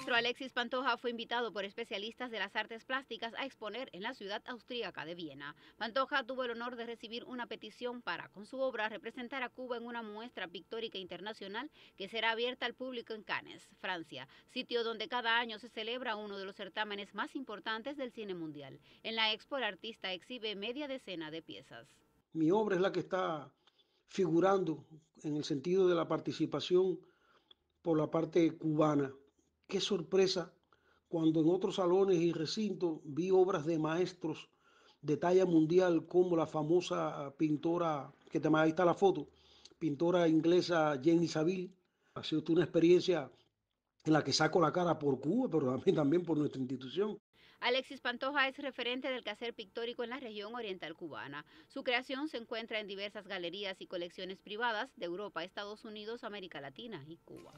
maestro Alexis Pantoja fue invitado por especialistas de las artes plásticas a exponer en la ciudad austríaca de Viena. Pantoja tuvo el honor de recibir una petición para, con su obra, representar a Cuba en una muestra pictórica internacional que será abierta al público en Cannes, Francia, sitio donde cada año se celebra uno de los certámenes más importantes del cine mundial. En la expo, el artista exhibe media decena de piezas. Mi obra es la que está figurando en el sentido de la participación por la parte cubana Qué sorpresa cuando en otros salones y recintos vi obras de maestros de talla mundial como la famosa pintora, que te ahí está la foto, pintora inglesa Jenny Saville. Ha sido una experiencia en la que saco la cara por Cuba, pero también, también por nuestra institución. Alexis Pantoja es referente del quehacer pictórico en la región oriental cubana. Su creación se encuentra en diversas galerías y colecciones privadas de Europa, Estados Unidos, América Latina y Cuba.